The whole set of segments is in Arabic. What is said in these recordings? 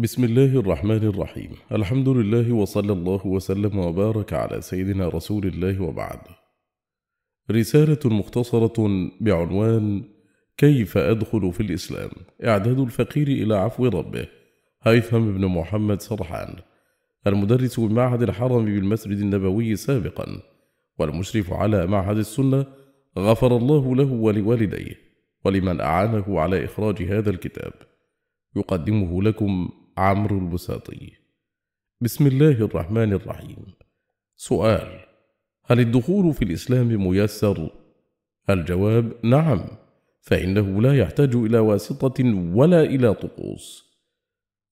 بسم الله الرحمن الرحيم الحمد لله وصلى الله وسلم وبارك على سيدنا رسول الله وبعد رسالة مختصرة بعنوان كيف أدخل في الإسلام إعداد الفقير إلى عفو ربه هيثم بن محمد سرحان المدرس بمعهد الحرم بالمسجد النبوي سابقا والمشرف على معهد السنة غفر الله له ولوالديه ولمن أعانه على إخراج هذا الكتاب يقدمه لكم عمرو البساطي بسم الله الرحمن الرحيم سؤال هل الدخول في الإسلام ميسر؟ الجواب نعم فإنه لا يحتاج إلى واسطة ولا إلى طقوس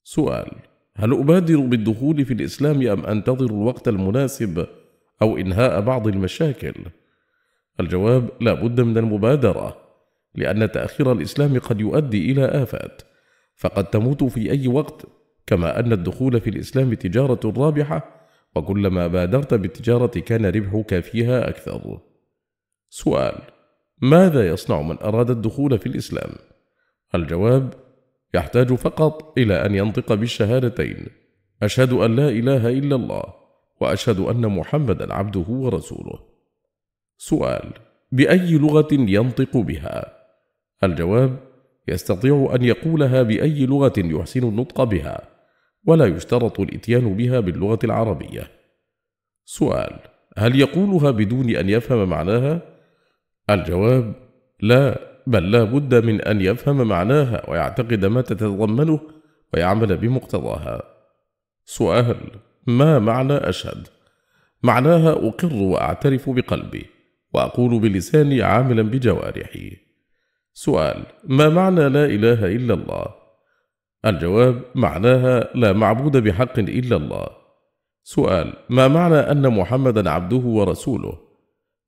سؤال هل أبادر بالدخول في الإسلام أم أنتظر الوقت المناسب أو إنهاء بعض المشاكل؟ الجواب لا بد من المبادرة لأن تأخير الإسلام قد يؤدي إلى آفات فقد تموت في أي وقت كما أن الدخول في الإسلام تجارة رابحة وكلما بادرت بالتجارة كان ربحك فيها أكثر سؤال ماذا يصنع من أراد الدخول في الإسلام؟ الجواب يحتاج فقط إلى أن ينطق بالشهادتين أشهد أن لا إله إلا الله وأشهد أن محمدا عبده ورسوله سؤال بأي لغة ينطق بها؟ الجواب يستطيع أن يقولها بأي لغة يحسن النطق بها ولا يشترط الإتيان بها باللغة العربية سؤال هل يقولها بدون أن يفهم معناها؟ الجواب لا بل لا بد من أن يفهم معناها ويعتقد ما تتضمنه ويعمل بمقتضاها سؤال ما معنى أشهد؟ معناها أقر وأعترف بقلبي وأقول بلساني عاملا بجوارحي سؤال ما معنى لا إله إلا الله؟ الجواب معناها لا معبود بحق إلا الله. سؤال ما معنى أن محمدا عبده ورسوله؟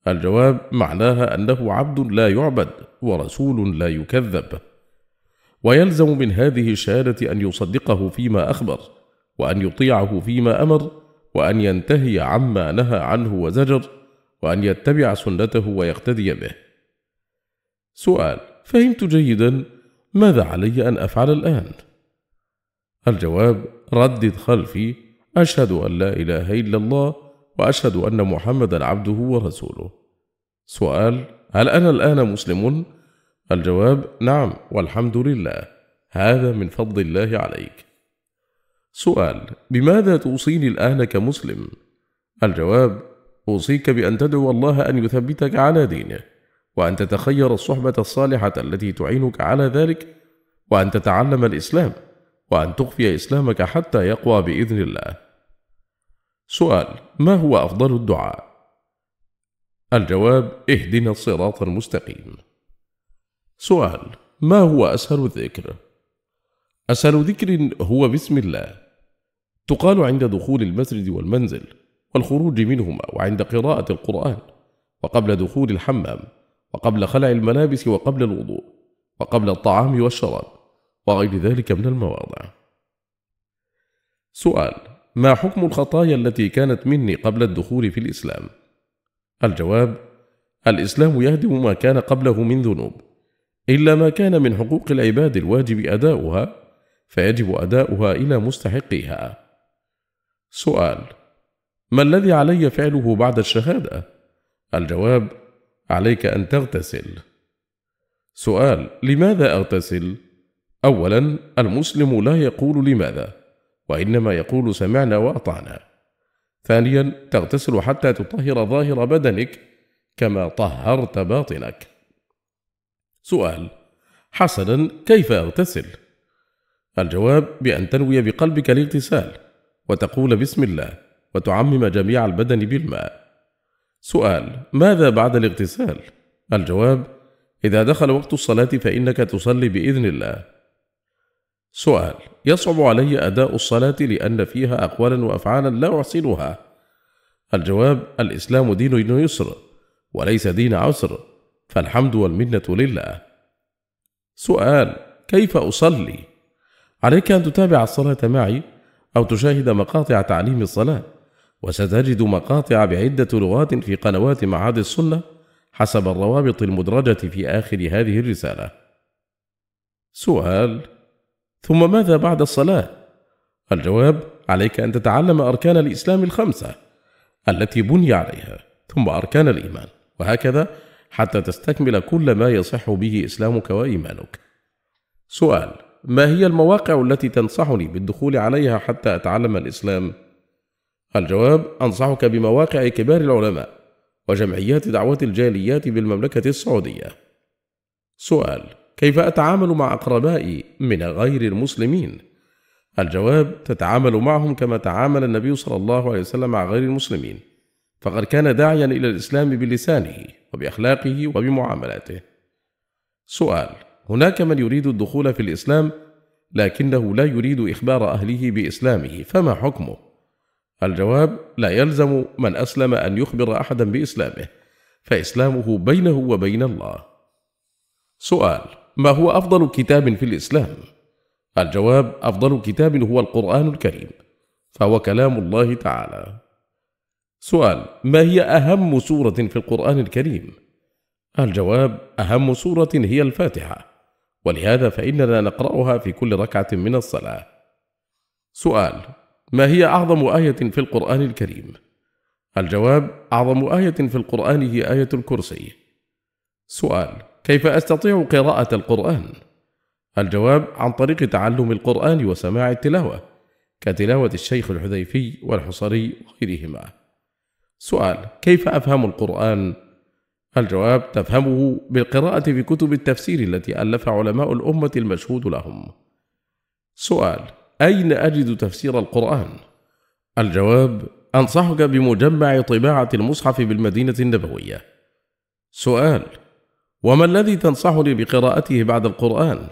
الجواب معناها أنه عبد لا يعبد ورسول لا يكذب. ويلزم من هذه الشهادة أن يصدقه فيما أخبر، وأن يطيعه فيما أمر، وأن ينتهي عما نهى عنه وزجر، وأن يتبع سنته ويقتدي به. سؤال: فهمت جيدا ماذا علي أن أفعل الآن؟ الجواب ردد خلفي أشهد أن لا إله إلا الله وأشهد أن محمدا عبده ورسوله سؤال هل أنا الآن مسلم؟ الجواب نعم والحمد لله هذا من فضل الله عليك سؤال بماذا توصيني الآن كمسلم؟ الجواب أوصيك بأن تدعو الله أن يثبتك على دينه وأن تتخير الصحبة الصالحة التي تعينك على ذلك وأن تتعلم الإسلام وأن تخفي إسلامك حتى يقوى بإذن الله. سؤال: ما هو أفضل الدعاء؟ الجواب: اهدنا الصراط المستقيم. سؤال: ما هو أسهل الذكر؟ أسهل ذكر هو بسم الله. تقال عند دخول المسجد والمنزل، والخروج منهما، وعند قراءة القرآن، وقبل دخول الحمام، وقبل خلع الملابس وقبل الوضوء وقبل الطعام والشراب وغير ذلك من المواضع سؤال ما حكم الخطايا التي كانت مني قبل الدخول في الإسلام؟ الجواب الإسلام يهدم ما كان قبله من ذنوب إلا ما كان من حقوق العباد الواجب أداؤها فيجب أداؤها إلى مستحقيها سؤال ما الذي علي فعله بعد الشهادة؟ الجواب عليك أن تغتسل. سؤال: لماذا أغتسل؟ أولاً: المسلم لا يقول لماذا، وإنما يقول سمعنا وأطعنا. ثانياً: تغتسل حتى تطهر ظاهر بدنك كما طهرت باطنك. سؤال: حسناً، كيف أغتسل؟ الجواب: بأن تنوي بقلبك الاغتسال، وتقول بسم الله، وتعمم جميع البدن بالماء. سؤال ماذا بعد الاغتسال؟ الجواب إذا دخل وقت الصلاة فإنك تصلي بإذن الله. سؤال يصعب علي أداء الصلاة لأن فيها أقوالا وأفعالا لا أحسنها. الجواب الإسلام دين يسر وليس دين عسر فالحمد والمنة لله. سؤال كيف أصلي؟ عليك أن تتابع الصلاة معي أو تشاهد مقاطع تعليم الصلاة. وستجد مقاطع بعدة لغات في قنوات معهد السنة حسب الروابط المدرجة في آخر هذه الرسالة. سؤال: ثم ماذا بعد الصلاة؟ الجواب: عليك أن تتعلم أركان الإسلام الخمسة التي بني عليها، ثم أركان الإيمان، وهكذا حتى تستكمل كل ما يصح به إسلامك وإيمانك. سؤال: ما هي المواقع التي تنصحني بالدخول عليها حتى أتعلم الإسلام؟ الجواب أنصحك بمواقع كبار العلماء وجمعيات دعوة الجاليات بالمملكة السعودية. سؤال: كيف أتعامل مع أقربائي من غير المسلمين؟ الجواب: تتعامل معهم كما تعامل النبي صلى الله عليه وسلم مع غير المسلمين، فقد كان داعيا إلى الإسلام بلسانه وبأخلاقه وبمعاملاته. سؤال: هناك من يريد الدخول في الإسلام لكنه لا يريد إخبار أهله بإسلامه، فما حكمه؟ الجواب لا يلزم من أسلم أن يخبر أحدا بإسلامه فإسلامه بينه وبين الله سؤال ما هو أفضل كتاب في الإسلام؟ الجواب أفضل كتاب هو القرآن الكريم فهو كلام الله تعالى سؤال ما هي أهم سورة في القرآن الكريم؟ الجواب أهم سورة هي الفاتحة ولهذا فإننا نقرأها في كل ركعة من الصلاة سؤال ما هي أعظم آية في القرآن الكريم؟ الجواب أعظم آية في القرآن هي آية الكرسي. سؤال: كيف أستطيع قراءة القرآن؟ الجواب عن طريق تعلم القرآن وسماع التلاوة، كتلاوة الشيخ الحذيفي والحصري وغيرهما. سؤال: كيف أفهم القرآن؟ الجواب تفهمه بالقراءة في كتب التفسير التي ألف علماء الأمة المشهود لهم. سؤال: أين أجد تفسير القرآن؟ الجواب: أنصحك بمجمع طباعة المصحف بالمدينة النبوية. سؤال: وما الذي تنصحني بقراءته بعد القرآن؟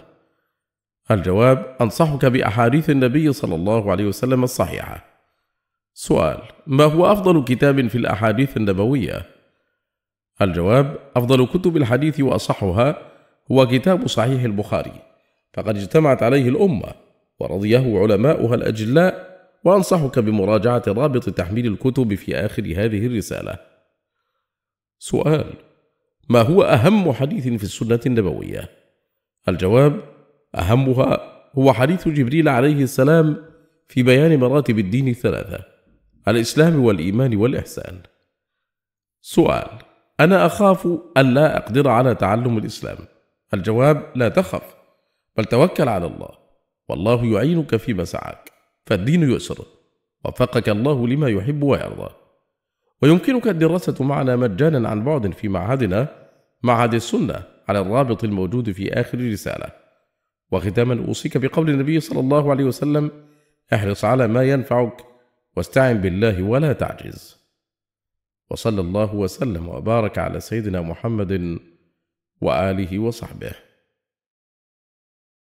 الجواب: أنصحك بأحاديث النبي صلى الله عليه وسلم الصحيحة. سؤال: ما هو أفضل كتاب في الأحاديث النبوية؟ الجواب: أفضل كتب الحديث وأصحها هو كتاب صحيح البخاري، فقد اجتمعت عليه الأمة. ورضيه علماؤها الأجلاء وأنصحك بمراجعة رابط تحميل الكتب في آخر هذه الرسالة سؤال ما هو أهم حديث في السنة النبوية؟ الجواب أهمها هو حديث جبريل عليه السلام في بيان مراتب الدين الثلاثة الإسلام والإيمان والإحسان سؤال أنا أخاف ألا أقدر على تعلم الإسلام الجواب لا تخف بل توكل على الله والله يعينك في مسعاك فالدين يسر وفقك الله لما يحب ويرضى ويمكنك الدراسة معنا مجانا عن بعد في معهدنا معهد السنة على الرابط الموجود في آخر الرسالة وختاما أوصيك بقول النبي صلى الله عليه وسلم احرص على ما ينفعك واستعن بالله ولا تعجز وصلى الله وسلم وبارك على سيدنا محمد وآله وصحبه